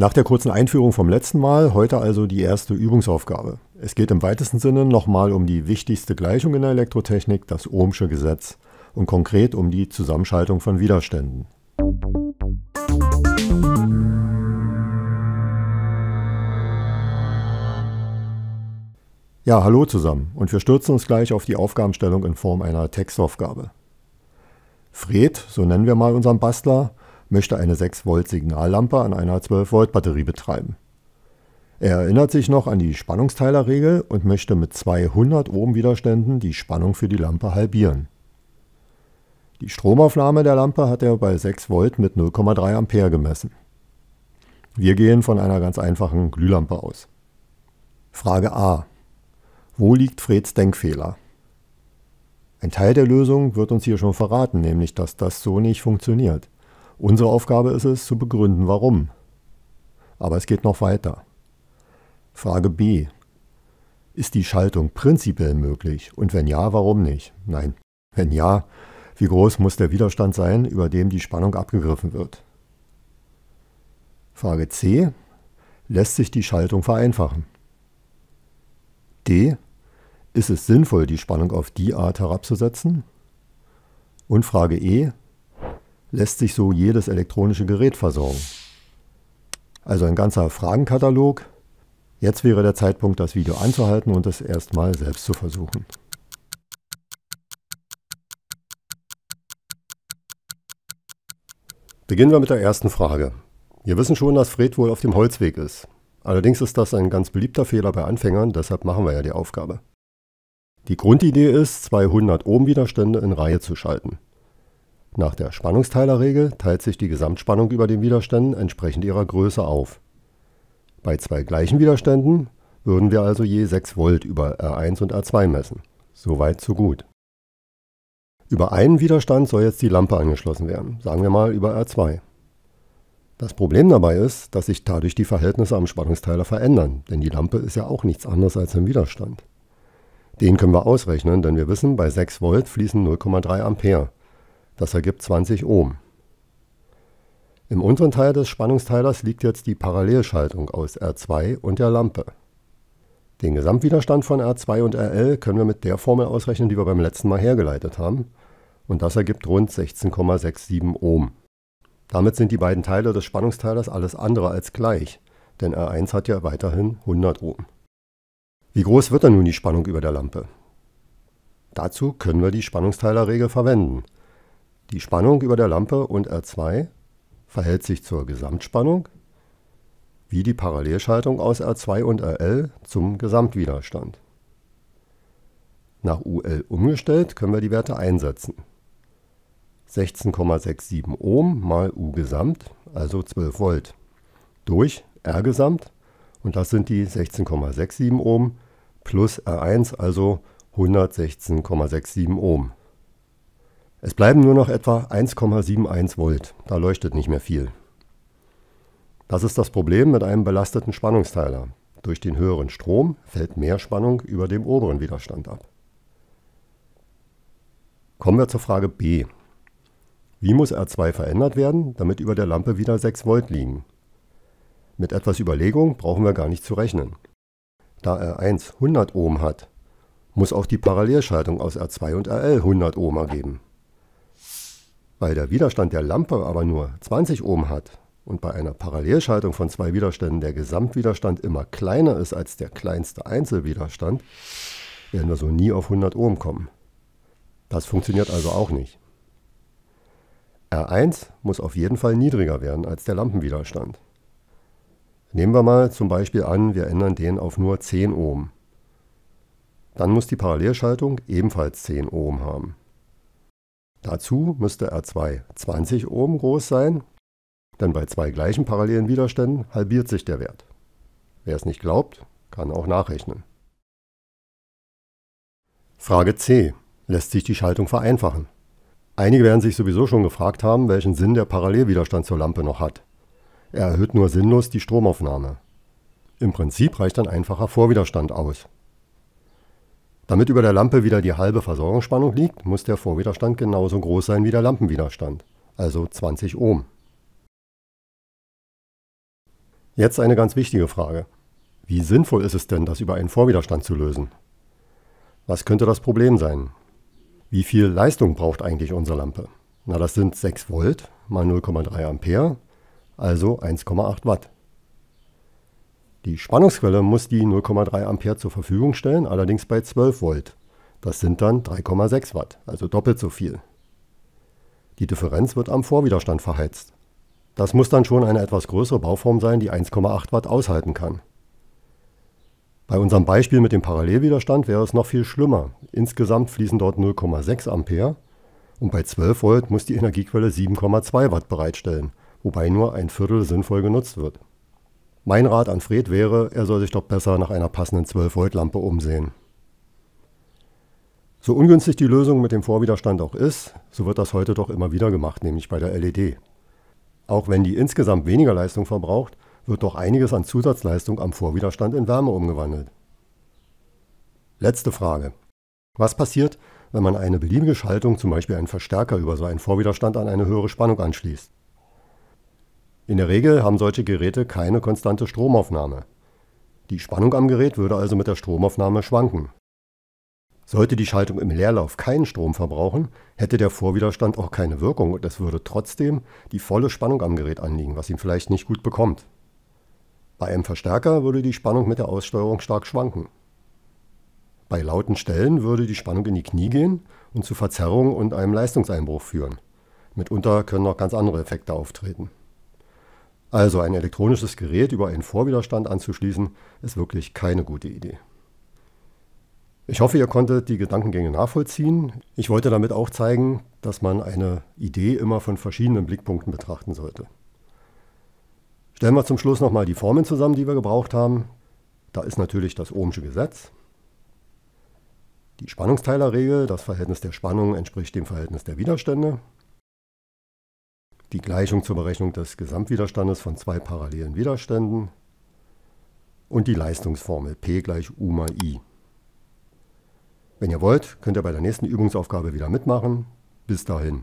Nach der kurzen Einführung vom letzten Mal, heute also die erste Übungsaufgabe. Es geht im weitesten Sinne nochmal um die wichtigste Gleichung in der Elektrotechnik, das Ohmsche Gesetz, und konkret um die Zusammenschaltung von Widerständen. Ja, hallo zusammen und wir stürzen uns gleich auf die Aufgabenstellung in Form einer Textaufgabe. Fred, so nennen wir mal unseren Bastler, möchte eine 6-Volt-Signallampe an einer 12-Volt-Batterie betreiben. Er erinnert sich noch an die Spannungsteilerregel und möchte mit 200 Ohm Widerständen die Spannung für die Lampe halbieren. Die Stromaufnahme der Lampe hat er bei 6 Volt mit 0,3 Ampere gemessen. Wir gehen von einer ganz einfachen Glühlampe aus. Frage A. Wo liegt Freds Denkfehler? Ein Teil der Lösung wird uns hier schon verraten, nämlich dass das so nicht funktioniert. Unsere Aufgabe ist es, zu begründen, warum. Aber es geht noch weiter. Frage B. Ist die Schaltung prinzipiell möglich? Und wenn ja, warum nicht? Nein. Wenn ja, wie groß muss der Widerstand sein, über dem die Spannung abgegriffen wird? Frage C. Lässt sich die Schaltung vereinfachen? D. Ist es sinnvoll, die Spannung auf die Art herabzusetzen? Und Frage E lässt sich so jedes elektronische Gerät versorgen. Also ein ganzer Fragenkatalog. Jetzt wäre der Zeitpunkt, das Video anzuhalten und es erstmal selbst zu versuchen. Beginnen wir mit der ersten Frage. Wir wissen schon, dass Fred wohl auf dem Holzweg ist. Allerdings ist das ein ganz beliebter Fehler bei Anfängern, deshalb machen wir ja die Aufgabe. Die Grundidee ist, 200 Ohm-Widerstände in Reihe zu schalten. Nach der Spannungsteilerregel teilt sich die Gesamtspannung über den Widerständen entsprechend ihrer Größe auf. Bei zwei gleichen Widerständen würden wir also je 6 Volt über R1 und R2 messen. Soweit so gut. Über einen Widerstand soll jetzt die Lampe angeschlossen werden, sagen wir mal über R2. Das Problem dabei ist, dass sich dadurch die Verhältnisse am Spannungsteiler verändern, denn die Lampe ist ja auch nichts anderes als ein Widerstand. Den können wir ausrechnen, denn wir wissen, bei 6 Volt fließen 0,3 Ampere. Das ergibt 20 Ohm. Im unteren Teil des Spannungsteilers liegt jetzt die Parallelschaltung aus R2 und der Lampe. Den Gesamtwiderstand von R2 und RL können wir mit der Formel ausrechnen, die wir beim letzten Mal hergeleitet haben. Und das ergibt rund 16,67 Ohm. Damit sind die beiden Teile des Spannungsteilers alles andere als gleich, denn R1 hat ja weiterhin 100 Ohm. Wie groß wird dann nun die Spannung über der Lampe? Dazu können wir die Spannungsteilerregel verwenden – die Spannung über der Lampe und R2 verhält sich zur Gesamtspannung wie die Parallelschaltung aus R2 und RL zum Gesamtwiderstand. Nach UL umgestellt können wir die Werte einsetzen. 16,67 Ohm mal U Gesamt, also 12 Volt, durch R Gesamt, und das sind die 16,67 Ohm, plus R1, also 116,67 Ohm. Es bleiben nur noch etwa 1,71 Volt, da leuchtet nicht mehr viel. Das ist das Problem mit einem belasteten Spannungsteiler. Durch den höheren Strom fällt mehr Spannung über dem oberen Widerstand ab. Kommen wir zur Frage B. Wie muss R2 verändert werden, damit über der Lampe wieder 6 Volt liegen? Mit etwas Überlegung brauchen wir gar nicht zu rechnen. Da R1 100 Ohm hat, muss auch die Parallelschaltung aus R2 und RL 100 Ohm ergeben. Weil der Widerstand der Lampe aber nur 20 Ohm hat und bei einer Parallelschaltung von zwei Widerständen der Gesamtwiderstand immer kleiner ist als der kleinste Einzelwiderstand, werden wir so nie auf 100 Ohm kommen. Das funktioniert also auch nicht. R1 muss auf jeden Fall niedriger werden als der Lampenwiderstand. Nehmen wir mal zum Beispiel an, wir ändern den auf nur 10 Ohm. Dann muss die Parallelschaltung ebenfalls 10 Ohm haben. Dazu müsste R2 20 Ohm groß sein, denn bei zwei gleichen parallelen Widerständen halbiert sich der Wert. Wer es nicht glaubt, kann auch nachrechnen. Frage C. Lässt sich die Schaltung vereinfachen? Einige werden sich sowieso schon gefragt haben, welchen Sinn der Parallelwiderstand zur Lampe noch hat. Er erhöht nur sinnlos die Stromaufnahme. Im Prinzip reicht ein einfacher Vorwiderstand aus. Damit über der Lampe wieder die halbe Versorgungsspannung liegt, muss der Vorwiderstand genauso groß sein wie der Lampenwiderstand, also 20 Ohm. Jetzt eine ganz wichtige Frage. Wie sinnvoll ist es denn, das über einen Vorwiderstand zu lösen? Was könnte das Problem sein? Wie viel Leistung braucht eigentlich unsere Lampe? Na, das sind 6 Volt mal 0,3 Ampere, also 1,8 Watt. Die Spannungsquelle muss die 0,3 Ampere zur Verfügung stellen, allerdings bei 12 Volt. Das sind dann 3,6 Watt, also doppelt so viel. Die Differenz wird am Vorwiderstand verheizt. Das muss dann schon eine etwas größere Bauform sein, die 1,8 Watt aushalten kann. Bei unserem Beispiel mit dem Parallelwiderstand wäre es noch viel schlimmer. Insgesamt fließen dort 0,6 Ampere und bei 12 Volt muss die Energiequelle 7,2 Watt bereitstellen, wobei nur ein Viertel sinnvoll genutzt wird. Mein Rat an Fred wäre, er soll sich doch besser nach einer passenden 12-Volt-Lampe umsehen. So ungünstig die Lösung mit dem Vorwiderstand auch ist, so wird das heute doch immer wieder gemacht, nämlich bei der LED. Auch wenn die insgesamt weniger Leistung verbraucht, wird doch einiges an Zusatzleistung am Vorwiderstand in Wärme umgewandelt. Letzte Frage. Was passiert, wenn man eine beliebige Schaltung, zum Beispiel einen Verstärker über so einen Vorwiderstand an eine höhere Spannung anschließt? In der Regel haben solche Geräte keine konstante Stromaufnahme. Die Spannung am Gerät würde also mit der Stromaufnahme schwanken. Sollte die Schaltung im Leerlauf keinen Strom verbrauchen, hätte der Vorwiderstand auch keine Wirkung und es würde trotzdem die volle Spannung am Gerät anliegen, was ihn vielleicht nicht gut bekommt. Bei einem Verstärker würde die Spannung mit der Aussteuerung stark schwanken. Bei lauten Stellen würde die Spannung in die Knie gehen und zu Verzerrungen und einem Leistungseinbruch führen. Mitunter können auch ganz andere Effekte auftreten. Also ein elektronisches Gerät über einen Vorwiderstand anzuschließen, ist wirklich keine gute Idee. Ich hoffe, ihr konntet die Gedankengänge nachvollziehen. Ich wollte damit auch zeigen, dass man eine Idee immer von verschiedenen Blickpunkten betrachten sollte. Stellen wir zum Schluss nochmal die Formeln zusammen, die wir gebraucht haben. Da ist natürlich das Ohmsche Gesetz. Die Spannungsteilerregel, das Verhältnis der Spannung entspricht dem Verhältnis der Widerstände die Gleichung zur Berechnung des Gesamtwiderstandes von zwei parallelen Widerständen und die Leistungsformel P gleich U mal I. Wenn ihr wollt, könnt ihr bei der nächsten Übungsaufgabe wieder mitmachen. Bis dahin.